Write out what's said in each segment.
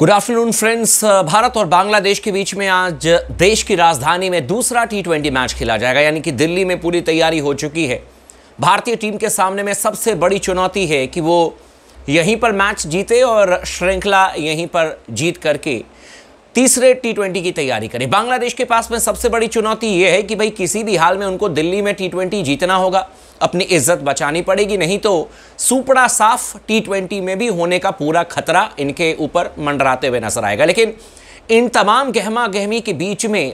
good afternoon friends Bharat और बांग्लादेश के बीच में आज देश की राजधानी में दूसरा टी ट्वेंटी मैच खेला जाएगा यानी कि दिल्ली में पूरी तैयारी हो चुकी है भारतीय टीम के सामने में सबसे बड़ी चुनौती है कि वो यहीं पर मैच जीते और श्रृंखला यहीं पर जीत करके तीसरे टी ट्वेंटी की तैयारी करें बांग्लादेश के पास में सबसे बड़ी चुनौती ये है कि भाई किसी भी हाल में उनको दिल्ली में टी ट्वेंटी जीतना होगा अपनी इज्जत बचानी पड़ेगी नहीं तो सुपड़ा साफ टी ट्वेंटी में भी होने का पूरा खतरा इनके ऊपर मंडराते हुए नजर आएगा लेकिन इन तमाम गहमा गहमी के बीच में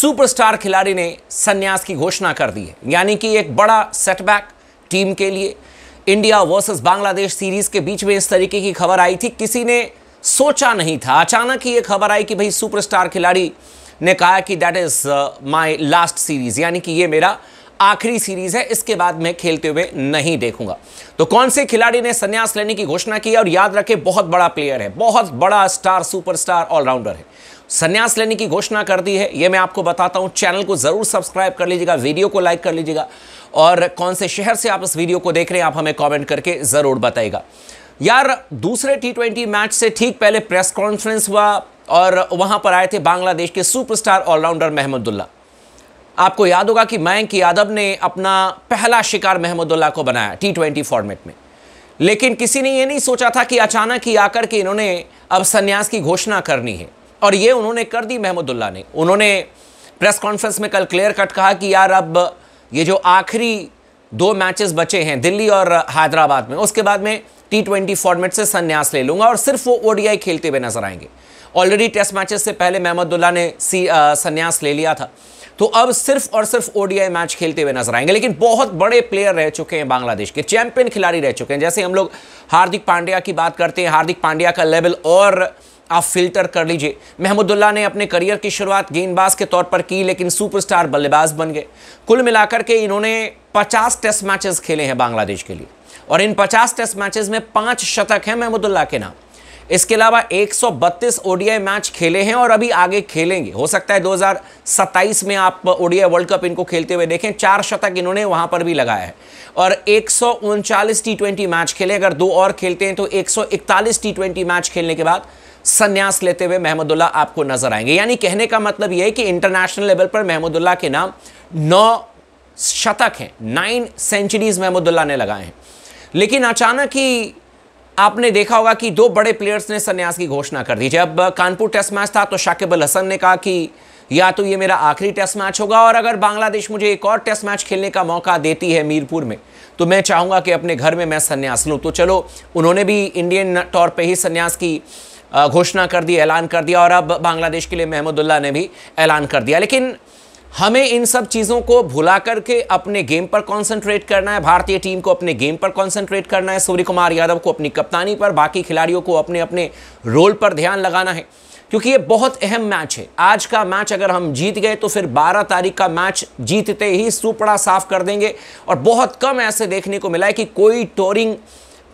सुपरस्टार खिलाड़ी ने संन्यास की घोषणा कर दी है यानी कि एक बड़ा सेटबैक टीम के लिए इंडिया वर्सेस बांग्लादेश सीरीज के बीच में इस तरीके की खबर आई थी किसी ने सोचा नहीं था अचानक ही ये खबर आई कि भाई सुपरस्टार खिलाड़ी ने कहा कि that is my last series यानी कि ये मेरा आखिरी सीरीज़ है इसके बाद मैं खेलते हुए नहीं देखूंगा तो कौन से खिलाड़ी ने संन्यास लेने की घोषणा की और याद रखे बहुत बड़ा प्लेयर है बहुत बड़ा स्टार सुपर ऑलराउंडर है संन्यास लेने की घोषणा कर दी है ये मैं आपको बताता हूँ चैनल को ज़रूर सब्सक्राइब कर लीजिएगा वीडियो को लाइक कर लीजिएगा और कौन से शहर से आप इस वीडियो को देख रहे हैं आप हमें कॉमेंट करके ज़रूर बताएगा यार दूसरे टी ट्वेंटी मैच से ठीक पहले प्रेस कॉन्फ्रेंस हुआ और वहां पर आए थे बांग्लादेश के सुपरस्टार ऑलराउंडर महमदुल्ला आपको याद होगा कि मयंक यादव ने अपना पहला शिकार महमदुल्ला को बनाया टी ट्वेंटी फॉर्मेट में लेकिन किसी ने यह नहीं सोचा था कि अचानक ही आकर के इन्होंने अब संन्यास की घोषणा करनी है और ये उन्होंने कर दी महमदुल्ला ने उन्होंने प्रेस कॉन्फ्रेंस में कल क्लियर कट कहा कि यार अब ये जो आखिरी दो मैचेस बचे हैं दिल्ली और हैदराबाद में उसके बाद में टी ट्वेंटी फॉर्मेट से संन्यास ले लूंगा और सिर्फ वो ओडीआई खेलते हुए नजर आएंगे ऑलरेडी टेस्ट मैचेस से पहले महमदुल्ला ने सी संन्यास ले लिया था तो अब सिर्फ और सिर्फ ओडीआई मैच खेलते हुए नजर आएंगे लेकिन बहुत बड़े प्लेयर रह चुके हैं बांग्लादेश के चैंपियन खिलाड़ी रह चुके हैं जैसे हम लोग हार्दिक पांड्या की बात करते हैं हार्दिक पांड्या का लेवल और आप फिल्टर कर लीजिए महमूदुल्ला ने अपने करियर की शुरुआत गेंदबाज के तौर पर की लेकिन सुपरस्टार बल्लेबाज बन गए कुल मिलाकर के इन्होंने 50 टेस्ट मैचेस खेले हैं बांग्लादेश के लिए और इन 50 टेस्ट मैचेस में पाँच शतक हैं महमूदुल्ला के नाम इसके अलावा एक सौ मैच खेले हैं और अभी आगे खेलेंगे हो सकता है दो में आप ओडीआई वर्ल्ड कप इनको खेलते हुए देखें चार शतक इन्होंने वहां पर भी लगाया है और एक टी मैच खेले अगर दो और खेलते हैं तो एक टी मैच खेलने के बाद संन्यास लेते हुए महमदुल्ला आपको नजर आएंगे यानी कहने का मतलब यह है कि इंटरनेशनल लेवल पर महमदुल्ला के नाम नौ शतक हैं नाइन सेंचुरीज महमदुल्ला ने लगाए हैं लेकिन अचानक ही आपने देखा होगा कि दो बड़े प्लेयर्स ने संन्यास की घोषणा कर दी जब कानपुर टेस्ट मैच था तो शाकिब अल हसन ने कहा कि या तो ये मेरा आखिरी टेस्ट मैच होगा और अगर बांग्लादेश मुझे एक और टेस्ट मैच खेलने का मौका देती है मीरपुर में तो मैं चाहूँगा कि अपने घर में मैं संन्यास लूँ तो चलो उन्होंने भी इंडियन तौर पर ही संन्यास की घोषणा कर दी ऐलान कर दिया और अब बांग्लादेश के लिए महमूदुल्ला ने भी ऐलान कर दिया लेकिन हमें इन सब चीज़ों को भुला करके अपने गेम पर कंसंट्रेट करना है भारतीय टीम को अपने गेम पर कंसंट्रेट करना है सूर्य कुमार यादव को अपनी कप्तानी पर बाकी खिलाड़ियों को अपने अपने रोल पर ध्यान लगाना है क्योंकि ये बहुत अहम मैच है आज का मैच अगर हम जीत गए तो फिर 12 तारीख का मैच जीतते ही सुपड़ा साफ कर देंगे और बहुत कम ऐसे देखने को मिला है कि कोई टोरिंग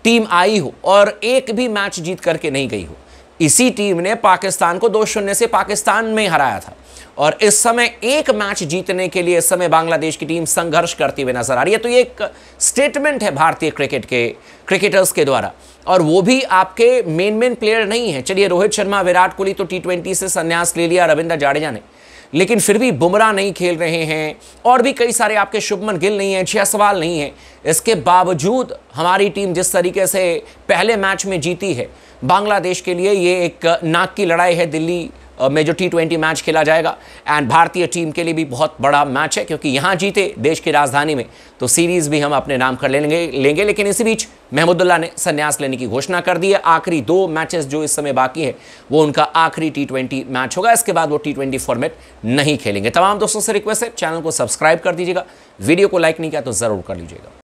टीम आई हो और एक भी मैच जीत करके नहीं गई हो इसी टीम ने पाकिस्तान को दो शून्य से पाकिस्तान में हराया था और इस समय एक मैच जीतने के लिए इस समय बांग्लादेश की टीम संघर्ष करती हुई नजर आ रही है तो ये एक स्टेटमेंट है भारतीय क्रिकेट के क्रिकेटर्स के द्वारा और वो भी आपके मेन मेन प्लेयर नहीं है चलिए रोहित शर्मा विराट कोहली तो टी से संन्यास ले लिया रविंद्र जाडेजा ने लेकिन फिर भी बुमराह नहीं खेल रहे हैं और भी कई सारे आपके शुभमन गिल नहीं हैं सवाल नहीं है इसके बावजूद हमारी टीम जिस तरीके से पहले मैच में जीती है बांग्लादेश के लिए ये एक नाक की लड़ाई है दिल्ली में जो टी मैच खेला जाएगा एंड भारतीय टीम के लिए भी बहुत बड़ा मैच है क्योंकि यहाँ जीते देश की राजधानी में तो सीरीज़ भी हम अपने नाम कर लेंगे लेंगे लेकिन इसी बीच महमूदुल्ला ने संन्यास लेने की घोषणा कर दी है आखिरी दो मैचेस जो इस समय बाकी है वो उनका आखिरी टी ट्वेंटी मैच होगा इसके बाद वो टी ट्वेंटी फॉर्मेट नहीं खेलेंगे तमाम दोस्तों से रिक्वेस्ट है चैनल को सब्सक्राइब कर दीजिएगा वीडियो को लाइक नहीं किया तो ज़रूर कर लीजिएगा